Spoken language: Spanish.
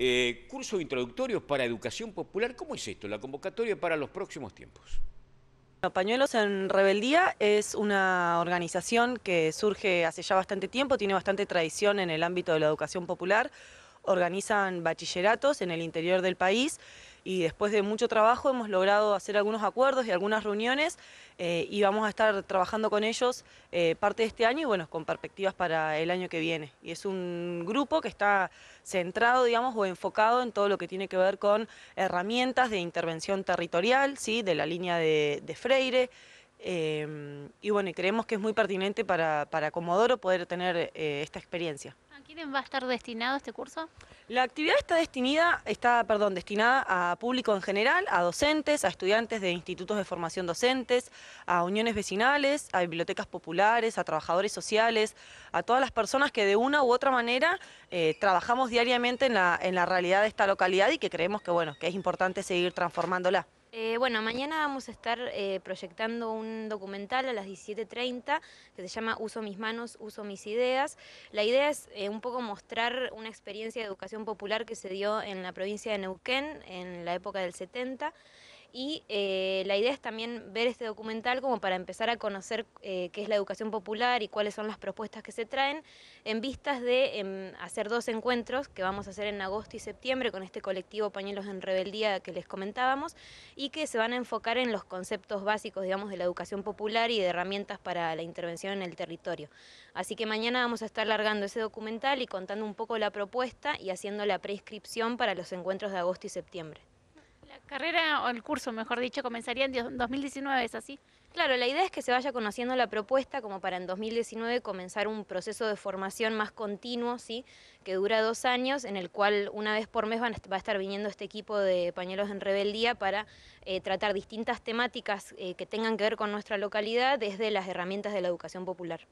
Eh, cursos introductorios para educación popular. ¿Cómo es esto, la convocatoria para los próximos tiempos? Pañuelos en Rebeldía es una organización que surge hace ya bastante tiempo, tiene bastante tradición en el ámbito de la educación popular organizan bachilleratos en el interior del país y después de mucho trabajo hemos logrado hacer algunos acuerdos y algunas reuniones eh, y vamos a estar trabajando con ellos eh, parte de este año y bueno, con perspectivas para el año que viene. Y es un grupo que está centrado, digamos, o enfocado en todo lo que tiene que ver con herramientas de intervención territorial, ¿sí? de la línea de, Freire. Eh, y bueno, creemos que es muy pertinente para, para Comodoro poder tener eh, esta experiencia. ¿A quién va a estar destinado este curso? La actividad está destinada, está, perdón, destinada a público en general, a docentes, a estudiantes de institutos de formación docentes, a uniones vecinales, a bibliotecas populares, a trabajadores sociales, a todas las personas que de una u otra manera eh, trabajamos diariamente en la, en la realidad de esta localidad y que creemos que, bueno, que es importante seguir transformándola. Eh, bueno, mañana vamos a estar eh, proyectando un documental a las 17.30 que se llama Uso mis manos, uso mis ideas. La idea es eh, un poco mostrar una experiencia de educación popular que se dio en la provincia de Neuquén en la época del 70 y eh, la idea es también ver este documental como para empezar a conocer eh, qué es la educación popular y cuáles son las propuestas que se traen en vistas de em, hacer dos encuentros que vamos a hacer en agosto y septiembre con este colectivo Pañuelos en Rebeldía que les comentábamos y que se van a enfocar en los conceptos básicos, digamos, de la educación popular y de herramientas para la intervención en el territorio. Así que mañana vamos a estar largando ese documental y contando un poco la propuesta y haciendo la prescripción para los encuentros de agosto y septiembre. Carrera o el curso, mejor dicho, comenzaría en 2019, ¿es así? Claro, la idea es que se vaya conociendo la propuesta como para en 2019 comenzar un proceso de formación más continuo, ¿sí? que dura dos años, en el cual una vez por mes va a estar viniendo este equipo de Pañuelos en Rebeldía para eh, tratar distintas temáticas eh, que tengan que ver con nuestra localidad desde las herramientas de la educación popular.